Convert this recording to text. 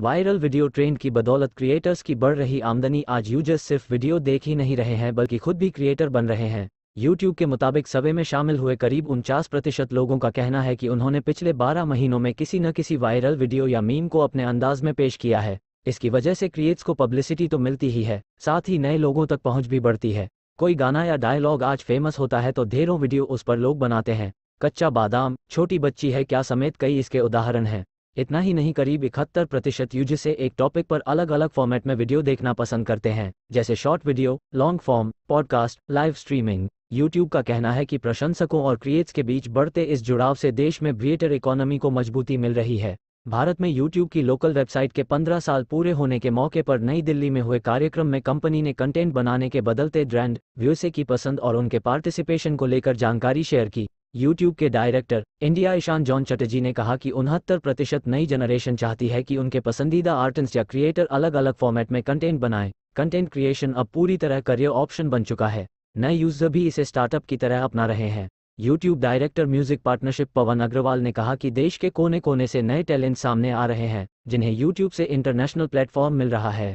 viral video trend की बदौलत creators की बढ़ रही आमदनी आज यूजर्स सिर्फ वीडियो देख ही नहीं रहे हैं बल्कि खुद भी क्रिएटर बन रहे हैं यूट्यूब के मुताबिक सवे में शामिल हुए करीब उनचास प्रतिशत लोगों का कहना है कि उन्होंने पिछले 12 महीनों में किसी न किसी वायरल वीडियो या मीम को अपने अंदाज में पेश किया है इसकी वजह से क्रिएट्स को पब्लिसिटी तो मिलती ही है साथ ही नए लोगों तक पहुंच भी बढ़ती है कोई गाना या डायलॉग आज फेमस होता है तो ढेरों वीडियो उस पर लोग बनाते हैं कच्चा बादाम छोटी बच्ची है क्या समेत कई इसके उदाहरण हैं इतना ही नहीं करीब इकहत्तर प्रतिशत यूज से एक टॉपिक पर अलग अलग फॉर्मेट में वीडियो देखना पसंद करते हैं जैसे short video long form podcast live streaming YouTube का कहना है कि प्रशंसकों और क्रिएट्स के बीच बढ़ते इस जुड़ाव से देश में क्रिएटर इकोनॉमी को मजबूती मिल रही है भारत में YouTube की लोकल वेबसाइट के 15 साल पूरे होने के मौके पर नई दिल्ली में हुए कार्यक्रम में कंपनी ने कंटेंट बनाने के बदलते ब्रांड व्यूसे की पसंद और उनके पार्टिसिपेशन को लेकर जानकारी शेयर की यूट्यूब के director India Ishan John Chatterjee ने कहा कि उनहत्तर प्रतिशत नई जनरेशन चाहती है कि उनके पसंदीदा आर्टिस्ट या क्रिएटर अलग अलग फॉर्मेट में कंटेंट बनाएं कंटेंट क्रिएशन अब पूरी तरह करियर ऑप्शन बन चुका है नए यूजर भी इसे स्टार्टअप की तरह अपना रहे हैं YouTube director music partnership Pawan Agarwal ने कहा कि देश के कोने कोने से नए टैलेंट सामने आ रहे हैं जिन्हें यूट्यूब से इंटरनेशनल प्लेटफॉर्म मिल रहा है